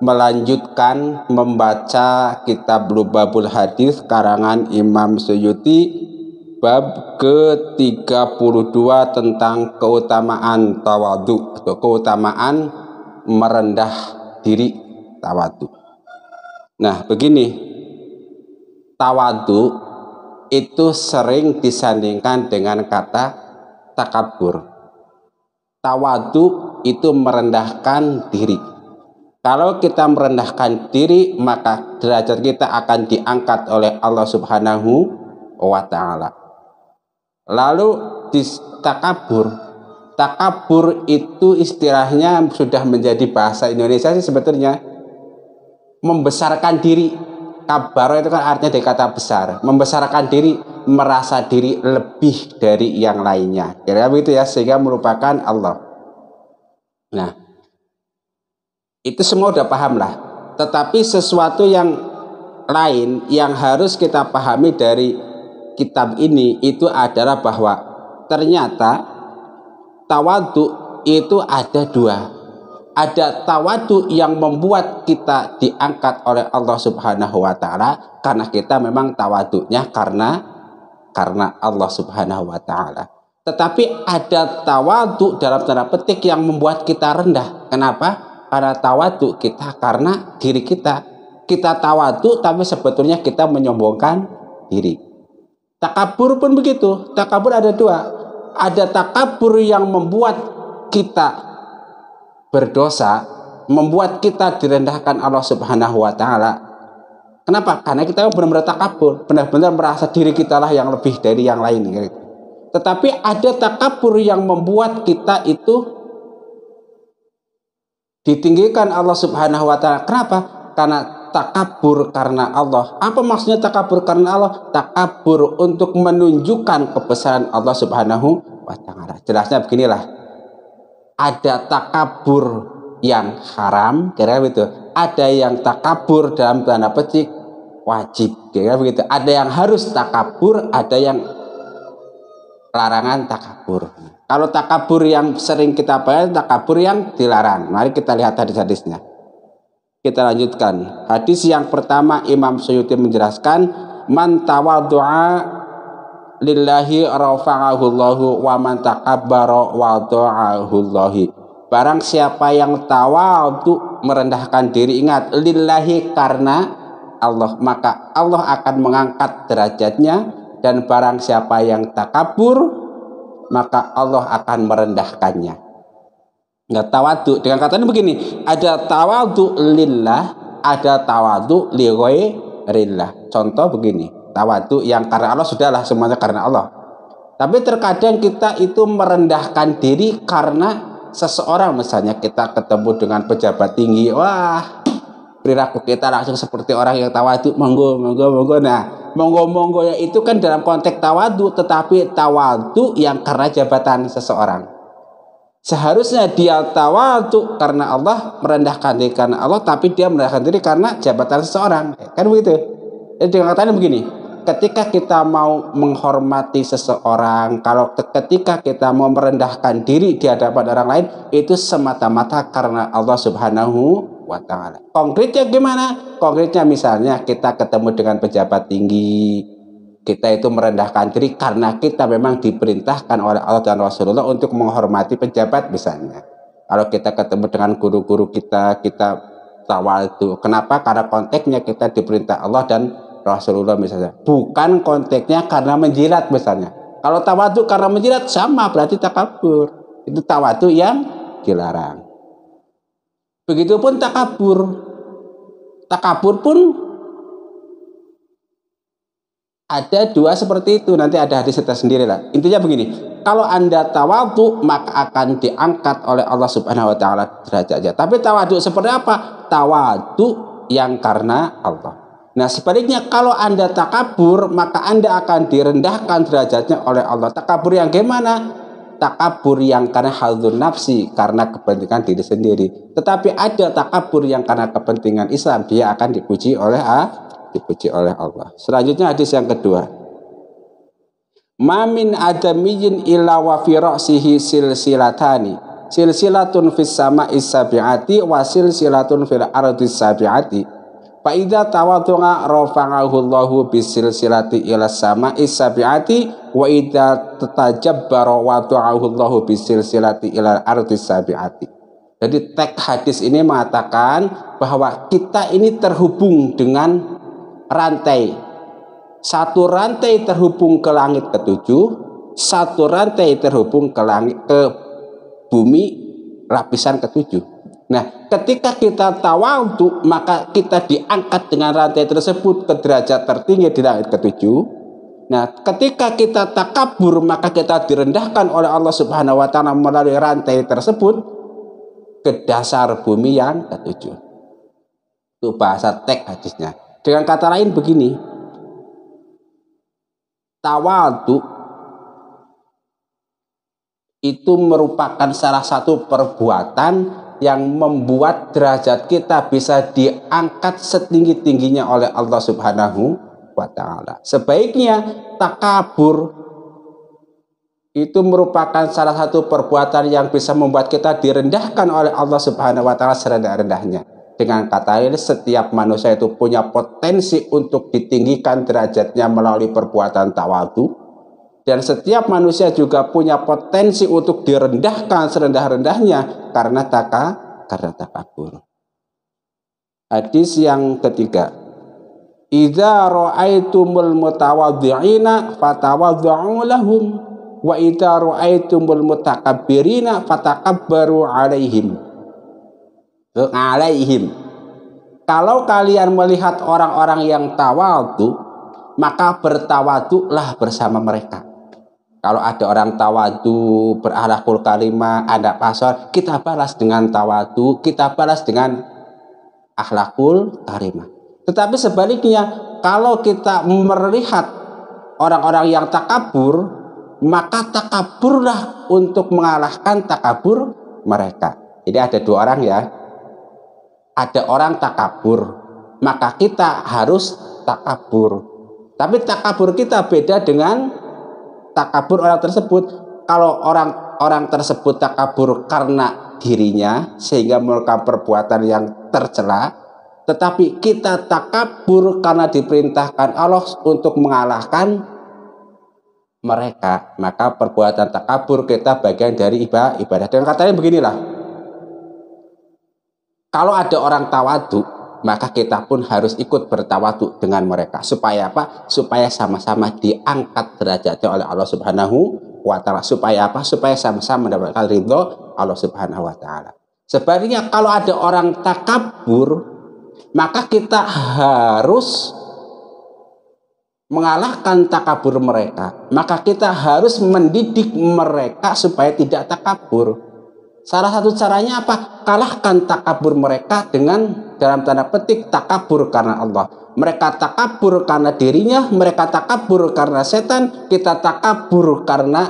melanjutkan membaca kitab Lubabul Hadis karangan Imam Suyuti bab ke-32 tentang keutamaan tawadu atau keutamaan merendah diri tawadu. Nah, begini. Tawadu itu sering disandingkan dengan kata takabur. Tawadu itu merendahkan diri kalau kita merendahkan diri, maka derajat kita akan diangkat oleh Allah Subhanahu wa taala. Lalu takabur. Takabur itu istilahnya sudah menjadi bahasa Indonesia sih sebetulnya membesarkan diri. Kabar itu kan artinya dari kata besar, membesarkan diri, merasa diri lebih dari yang lainnya. Kira-kira begitu ya, sehingga merupakan Allah. Nah, itu semua udah paham lah tetapi sesuatu yang lain yang harus kita pahami dari kitab ini itu adalah bahwa ternyata tawadu itu ada dua ada tawadu yang membuat kita diangkat oleh Allah Subhanahu wa taala karena kita memang tawadunya karena karena Allah Subhanahu wa taala tetapi ada tawadu dalam tanda petik yang membuat kita rendah kenapa ada tawadu kita karena diri kita. Kita tawadu tapi sebetulnya kita menyombongkan diri. Takabur pun begitu. Takabur ada dua. Ada takabur yang membuat kita berdosa, membuat kita direndahkan Allah Subhanahu wa taala. Kenapa? Karena kita benar-benar takabur, benar-benar merasa diri kita lah yang lebih dari yang lain. Gitu. Tetapi ada takabur yang membuat kita itu Ditinggikan Allah Subhanahu wa taala. Kenapa? Karena takabur karena Allah. Apa maksudnya takabur karena Allah? Takabur untuk menunjukkan kebesaran Allah Subhanahu wa taala. Jelasnya beginilah. Ada takabur yang haram, kira begitu. Ada yang takabur dalam tanda petik wajib, kira begitu. Ada yang harus takabur, ada yang larangan takabur. Kalau takabur yang sering kita bayar, takabur yang dilarang. Mari kita lihat hadis-hadisnya. Kita lanjutkan. Hadis yang pertama Imam Suyuti menjelaskan, Man tawadu'a lillahi rafa'ahullahu wa man takabbara wada'ahullahu. Barang siapa yang tawadu merendahkan diri, ingat, lillahi karena Allah, maka Allah akan mengangkat derajatnya dan barang siapa yang takabur maka Allah akan merendahkannya. Nggak tawadu. Dengan kata ini begini, ada tawadu lillah, ada tawadu liroy rillah. Contoh begini, tawadu yang karena Allah sudahlah semuanya karena Allah. Tapi terkadang kita itu merendahkan diri karena seseorang misalnya kita ketemu dengan pejabat tinggi, wah perilaku kita langsung seperti orang yang tawadu, monggo, monggo, monggo. Nah, monggo-monggo ya itu kan dalam konteks tawadu tetapi tawadu yang karena jabatan seseorang seharusnya dia tawadu karena Allah merendahkan diri karena Allah tapi dia merendahkan diri karena jabatan seseorang kan begitu jadi kalau katanya begini ketika kita mau menghormati seseorang kalau ketika kita mau merendahkan diri di hadapan orang lain itu semata-mata karena Allah subhanahu wa taala. Konkretnya gimana? Konkretnya misalnya kita ketemu dengan pejabat tinggi, kita itu merendahkan diri karena kita memang diperintahkan oleh Allah dan Rasulullah untuk menghormati pejabat misalnya. Kalau kita ketemu dengan guru-guru kita, kita itu. Kenapa? Karena konteksnya kita diperintah Allah dan Rasulullah misalnya. Bukan konteksnya karena menjilat misalnya. Kalau tawadu karena menjilat sama berarti takabur. Itu tawadu yang dilarang. Begitupun takabur. Takabur pun ada dua seperti itu. Nanti ada hadisnya sendiri lah. Intinya begini, kalau Anda tawadu maka akan diangkat oleh Allah Subhanahu wa taala derajatnya. Tapi tawadu seperti apa? Tawadu yang karena Allah. Nah sebaliknya kalau anda takabur maka anda akan direndahkan derajatnya oleh Allah. Takabur yang gimana? takabur yang karena halun nafsi karena kepentingan diri sendiri. Tetapi ada takabur yang karena kepentingan Islam dia akan dipuji oleh ah, dipuji oleh Allah. Selanjutnya hadis yang kedua. Mamin adamiyin illa wa fi ra'sihi silsilatani silsilatun fis sama'i sabi'ati wa silsilatun fil ardi sabi'ati Faida tawatunga tawadhu'a rafa'ahu Allahu bisilsilati ila isabiati, sabi'ati wa idza tatajabbara wada'ahu Allahu bisilsilati ila arti sabi'ati. Jadi teks hadis ini mengatakan bahwa kita ini terhubung dengan rantai. Satu rantai terhubung ke langit ketujuh, satu rantai terhubung ke langit ke bumi lapisan ketujuh. Nah, ketika kita tawadhu, maka kita diangkat dengan rantai tersebut ke derajat tertinggi di langit ketujuh. Nah, ketika kita takabur, maka kita direndahkan oleh Allah Subhanahu wa taala melalui rantai tersebut ke dasar bumi yang ketujuh. Itu bahasa teks hadisnya. Dengan kata lain begini. tawadu itu merupakan salah satu perbuatan yang membuat derajat kita bisa diangkat setinggi-tingginya oleh Allah Subhanahu wa taala. Sebaiknya takabur itu merupakan salah satu perbuatan yang bisa membuat kita direndahkan oleh Allah Subhanahu wa taala serendah-rendahnya. Dengan kata lain, setiap manusia itu punya potensi untuk ditinggikan derajatnya melalui perbuatan tawadu, dan setiap manusia juga punya potensi untuk direndahkan serendah-rendahnya karena taka karena takabur. Hadis yang ketiga. Idza ra'aitumul mutawadhi'ina fatawadhu'u lahum wa idza ra'aitumul mutakabbirina fatakabbaru 'alaihim. Alaihim. Kalau kalian melihat orang-orang yang tawadu, maka bertawaduklah bersama mereka. Kalau ada orang tawadu, berakhlakul kalima, ada pasar, kita balas dengan tawadu, kita balas dengan akhlakul karimah. Tetapi sebaliknya, kalau kita melihat orang-orang yang takabur, maka takaburlah untuk mengalahkan takabur mereka. Jadi ada dua orang ya. Ada orang takabur, maka kita harus takabur. Tapi takabur kita beda dengan takabur orang tersebut kalau orang orang tersebut takabur karena dirinya sehingga melakukan perbuatan yang tercela tetapi kita takabur karena diperintahkan Allah untuk mengalahkan mereka maka perbuatan takabur kita bagian dari ibadah Dan katanya beginilah kalau ada orang tawadu maka kita pun harus ikut bertawatu dengan mereka supaya apa supaya sama-sama diangkat derajatnya oleh Allah Subhanahu wa taala supaya apa supaya sama-sama mendapatkan ridho Allah Subhanahu wa taala sebaliknya kalau ada orang takabur maka kita harus mengalahkan takabur mereka maka kita harus mendidik mereka supaya tidak takabur salah satu caranya apa kalahkan takabur mereka dengan dalam tanda petik takabur karena Allah. Mereka takabur karena dirinya, mereka takabur karena setan, kita takabur karena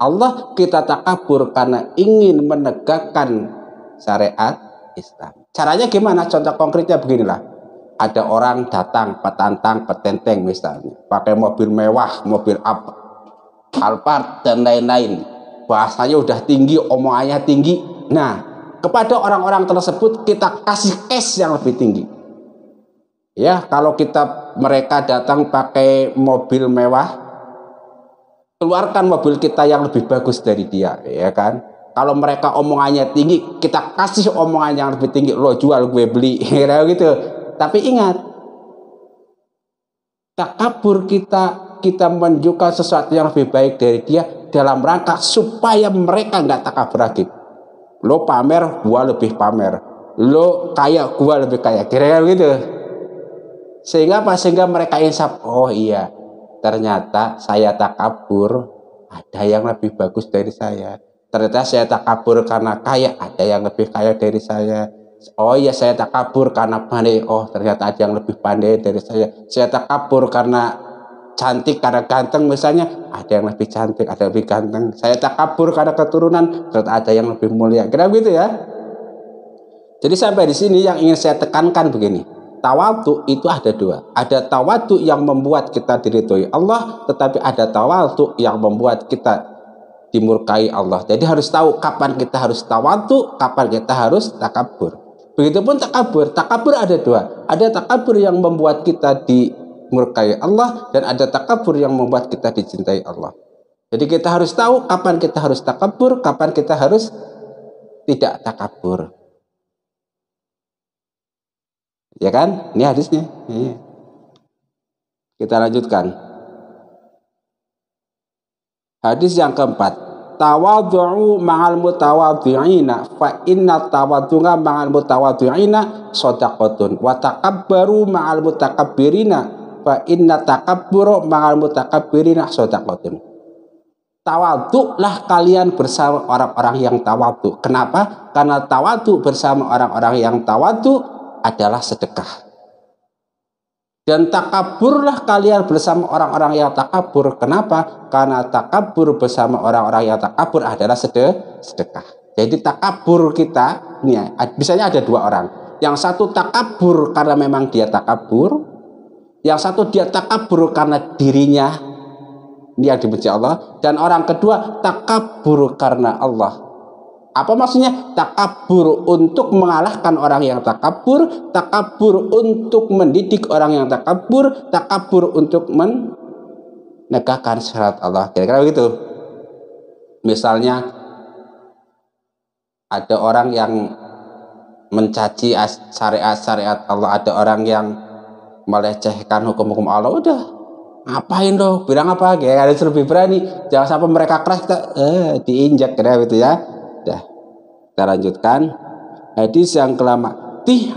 Allah, kita takabur karena ingin menegakkan syariat Islam. Caranya gimana? Contoh konkretnya beginilah. Ada orang datang petantang, petenteng misalnya, pakai mobil mewah, mobil apa, Alphard dan lain-lain. Bahasanya udah tinggi, omongannya tinggi. Nah, kepada orang-orang tersebut kita kasih es yang lebih tinggi. Ya, kalau kita mereka datang pakai mobil mewah, keluarkan mobil kita yang lebih bagus dari dia, ya kan? Kalau mereka omongannya tinggi, kita kasih omongan yang lebih tinggi, lo jual gue beli, ya kan, gitu. Tapi ingat, kabur kita kita menunjukkan sesuatu yang lebih baik dari dia dalam rangka supaya mereka nggak takabur lagi. Lo pamer, gua lebih pamer. Lo kaya, gua lebih kaya. Kira-kira gitu. Sehingga apa? Sehingga mereka insaf. Oh iya, ternyata saya tak kabur. Ada yang lebih bagus dari saya. Ternyata saya tak kabur karena kaya. Ada yang lebih kaya dari saya. Oh iya saya tak kabur karena pandai. Oh ternyata ada yang lebih pandai dari saya. Saya tak kabur karena cantik karena ganteng misalnya ada yang lebih cantik ada yang lebih ganteng saya tak kabur karena keturunan ternyata ada yang lebih mulia kira gitu ya jadi sampai di sini yang ingin saya tekankan begini tawatu itu ada dua ada tawatu yang membuat kita diridhoi Allah tetapi ada tawatu yang membuat kita dimurkai Allah jadi harus tahu kapan kita harus tawatu kapan kita harus takabur Begitupun takabur. Takabur ada dua. Ada takabur yang membuat kita di murkai Allah dan ada takabur yang membuat kita dicintai Allah. Jadi kita harus tahu kapan kita harus takabur, kapan kita harus tidak takabur. Ya kan? Ini hadisnya. Iya. Kita lanjutkan. Hadis yang keempat. Tawadu'u ma'al mutawadu'ina fa inna tawadu'a ma'al mutawadu'ina sodakotun wa takabbaru ma'al mutakabbirina fa inna takabburo ma'al mutakabbirin ahsadaqatim tawaduklah kalian bersama orang-orang yang tawadu Kenapa? Karena tawadu bersama orang-orang yang tawadu adalah sedekah. Dan takaburlah kalian bersama orang-orang yang takabur. Kenapa? Karena takabur bersama orang-orang yang takabur adalah sedekah. sedekah. Jadi takabur kita, ini ya, misalnya ada dua orang. Yang satu takabur karena memang dia takabur, yang satu dia takabur karena dirinya yang dibenci Allah dan orang kedua takabur karena Allah. Apa maksudnya? Takabur untuk mengalahkan orang yang takabur, takabur untuk mendidik orang yang takabur, takabur untuk menegakkan syarat Allah. Kira-kira begitu. Misalnya ada orang yang mencaci syariat-syariat Allah, ada orang yang melecehkan hukum-hukum Allah udah ngapain loh bilang apa kayak ada lebih berani jangan sampai mereka keras kita eh, diinjak kira gitu ya, gitu ya. dah kita lanjutkan hadis yang kelama tih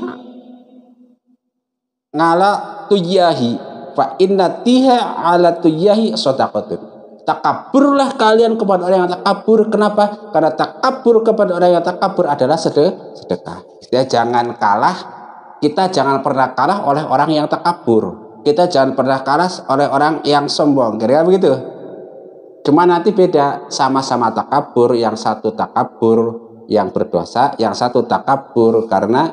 ngala tujahi fa inna tiha ala tujahi sodakotun takaburlah kalian kepada orang yang takabur kenapa karena takabur kepada orang yang takabur adalah sedekah ya, jangan kalah kita jangan pernah kalah oleh orang yang takabur. Kita jangan pernah kalah oleh orang yang sombong. Kira-kira begitu. Cuma nanti beda, sama-sama takabur, yang satu takabur, yang berdosa, yang satu takabur karena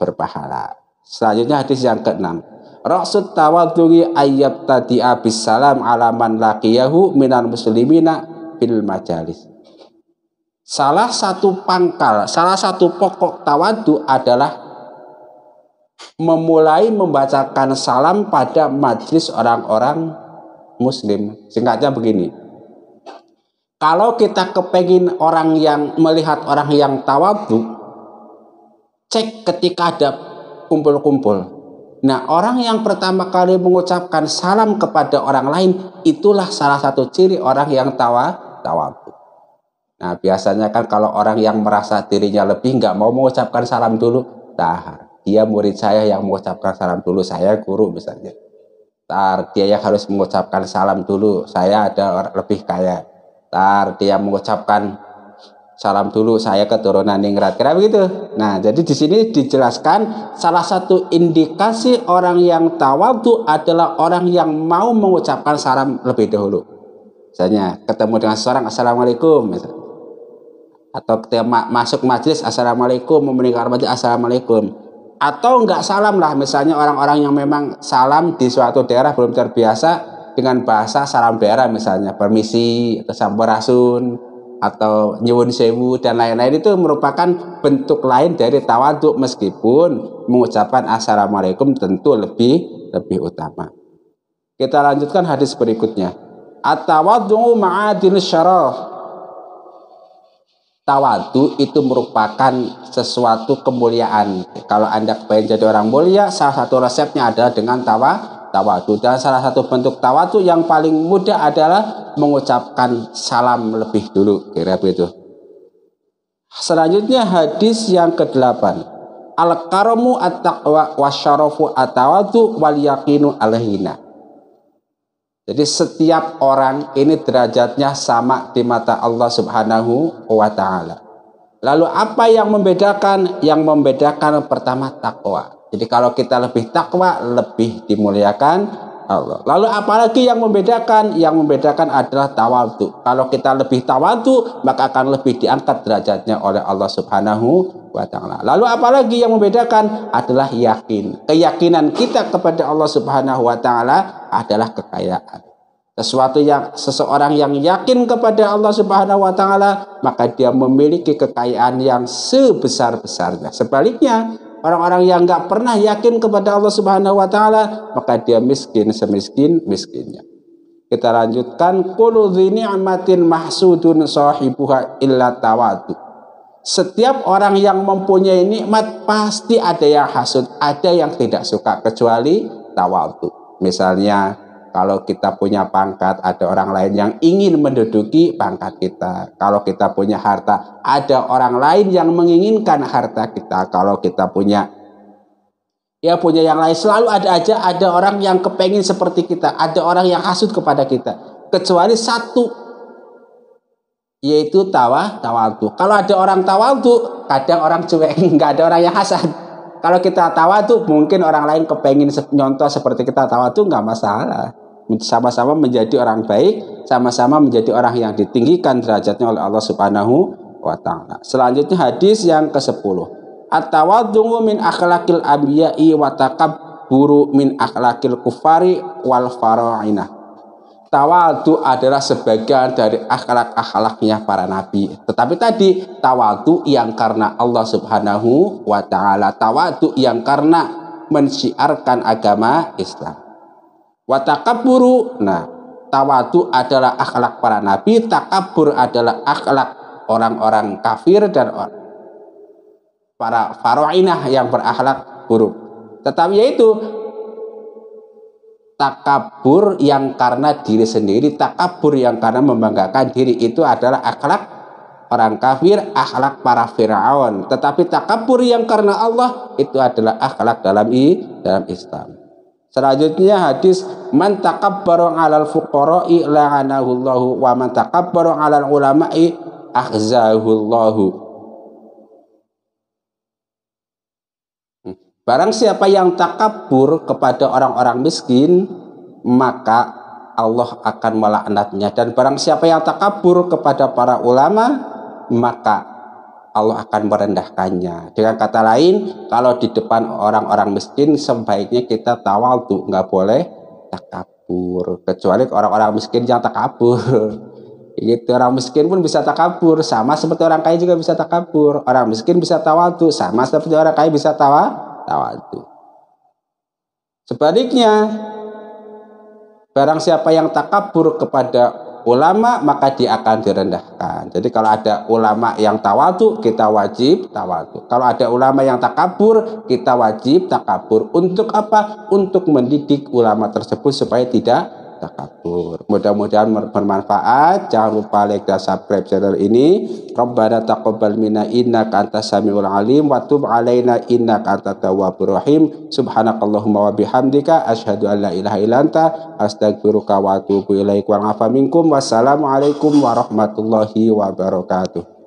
berpahala. Selanjutnya hadis yang ke-6. Raksud tawadungi ayyab tadi abis salam alaman laqiyahu minal muslimina bil majalis. Salah satu pangkal, salah satu pokok tawadu adalah memulai membacakan salam pada majelis orang-orang muslim. Singkatnya begini. Kalau kita kepengin orang yang melihat orang yang tawadhu, cek ketika ada kumpul-kumpul. Nah, orang yang pertama kali mengucapkan salam kepada orang lain itulah salah satu ciri orang yang tawa tawadhu. Nah, biasanya kan kalau orang yang merasa dirinya lebih nggak mau mengucapkan salam dulu, tahan dia murid saya yang mengucapkan salam dulu, saya guru misalnya. Tar, dia yang harus mengucapkan salam dulu, saya ada orang lebih kaya. Tar, dia mengucapkan salam dulu, saya keturunan ningrat. Kira begitu. Nah, jadi di sini dijelaskan salah satu indikasi orang yang tawadu adalah orang yang mau mengucapkan salam lebih dahulu. Misalnya ketemu dengan seorang assalamualaikum misalnya. atau ketika masuk majlis assalamualaikum memenikah majelis assalamualaikum atau enggak salam lah misalnya orang-orang yang memang salam di suatu daerah belum terbiasa dengan bahasa salam daerah misalnya permisi atau rasun atau nyewun sewu dan lain-lain itu merupakan bentuk lain dari tawaduk meskipun mengucapkan assalamualaikum tentu lebih lebih utama. Kita lanjutkan hadis berikutnya. At-tawaddu ma'adil syarah tawadu itu merupakan sesuatu kemuliaan. Kalau Anda pengen jadi orang mulia, salah satu resepnya adalah dengan tawa tawadu. Dan salah satu bentuk tawadu yang paling mudah adalah mengucapkan salam lebih dulu. Kira begitu. Selanjutnya hadis yang ke-8. Al-karamu at-taqwa wasyarafu at-tawadu wal yaqinu al-hina. Jadi setiap orang ini derajatnya sama di mata Allah Subhanahu wa taala. Lalu apa yang membedakan? Yang membedakan pertama takwa. Jadi kalau kita lebih takwa, lebih dimuliakan, Allah. Lalu apalagi yang membedakan? Yang membedakan adalah tawadu. Kalau kita lebih tawadu, maka akan lebih diangkat derajatnya oleh Allah Subhanahu wa taala. Lalu apalagi yang membedakan adalah yakin. Keyakinan kita kepada Allah Subhanahu wa taala adalah kekayaan. Sesuatu yang seseorang yang yakin kepada Allah Subhanahu wa taala, maka dia memiliki kekayaan yang sebesar-besarnya. Sebaliknya, Orang-orang yang nggak pernah yakin kepada Allah Subhanahu wa taala, maka dia miskin semiskin miskinnya. Kita lanjutkan kullu ni'matin mahsudun sahibuha illa tawadu. Setiap orang yang mempunyai nikmat pasti ada yang hasud, ada yang tidak suka kecuali tawadu. Misalnya kalau kita punya pangkat, ada orang lain yang ingin menduduki pangkat kita. Kalau kita punya harta, ada orang lain yang menginginkan harta kita. Kalau kita punya ya punya yang lain, selalu ada aja ada orang yang kepengen seperti kita, ada orang yang hasut kepada kita. Kecuali satu yaitu tawa tawaltu. Kalau ada orang tawaltu, kadang orang cuek, nggak ada orang yang hasad kalau kita tawa tuh mungkin orang lain kepengen nyontoh seperti kita tawa tuh nggak masalah sama-sama menjadi orang baik sama-sama menjadi orang yang ditinggikan derajatnya oleh Allah Subhanahu wa taala selanjutnya hadis yang ke sepuluh. atawadungu min akhlakil anbiya'i wa buru min akhlakil kufari wal faro'inah tawaltu adalah sebagian dari akhlak-akhlaknya para nabi. Tetapi tadi tawaltu yang karena Allah Subhanahu wa taala, tawaltu yang karena mensiarkan agama Islam. Watakaburu, nah tawadu adalah akhlak para nabi, takabur adalah akhlak orang-orang kafir dan para faroinah yang berakhlak buruk. Tetapi yaitu takabur yang karena diri sendiri, takabur yang karena membanggakan diri itu adalah akhlak orang kafir, akhlak para Firaun. Tetapi takabur yang karena Allah itu adalah akhlak dalam i, dalam Islam. Selanjutnya hadis man takabbaru 'alal fuqara'i la'anahu Allah wa man takabbaru 'alal ulama'i akhzahullahu. Barang siapa yang takabur kepada orang-orang miskin, maka Allah akan melaknatnya. Dan barang siapa yang takabur kepada para ulama, maka Allah akan merendahkannya. Dengan kata lain, kalau di depan orang-orang miskin, sebaiknya kita tawal tuh nggak boleh takabur. Kecuali orang-orang miskin yang takabur. Gitu, orang miskin pun bisa takabur, sama seperti orang kaya juga bisa takabur. Orang miskin bisa tuh sama seperti orang kaya bisa tawa tawadu. Sebaliknya, barang siapa yang takabur kepada ulama maka dia akan direndahkan. Jadi kalau ada ulama yang tawadu kita wajib tawadu. Kalau ada ulama yang takabur kita wajib takabur. Untuk apa? Untuk mendidik ulama tersebut supaya tidak takabur. Mudah-mudahan bermanfaat. Jangan lupa like dan subscribe channel ini. Rabbana taqabbal minna innaka antas samiul alim wa tub alaina innaka antat tawwabur rahim. Subhanakallahumma wa bihamdika asyhadu an la ilaha illa anta astaghfiruka wa atuubu ilaik wa afa minkum. Wassalamualaikum warahmatullahi wabarakatuh.